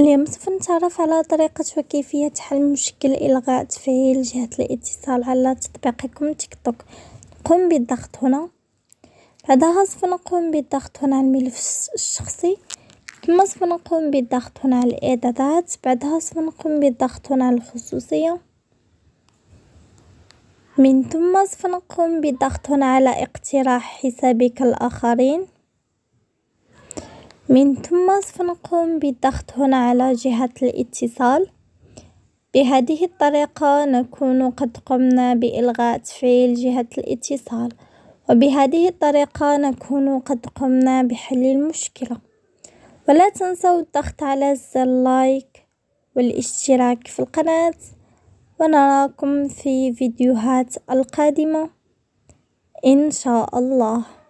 اليوم سوف نتعرف على طريقة وكيفية حل مشكل إلغاء تفعيل جهة الاتصال على تطبيقكم تيك توك نقوم بالضغط هنا بعدها سوف نقوم بالضغط هنا على الملف الشخصي ثم سوف نقوم بالضغط هنا على الإعدادات بعدها سوف نقوم بالضغط هنا على الخصوصية من ثم سوف نقوم بالضغط هنا على اقتراح حسابك الآخرين من ثم سنقوم بالضغط هنا على جهة الاتصال بهذه الطريقة نكون قد قمنا بإلغاء تفعيل جهة الاتصال وبهذه الطريقة نكون قد قمنا بحل المشكلة ولا تنسوا الضغط على زر لايك والاشتراك في القناة ونراكم في فيديوهات القادمة إن شاء الله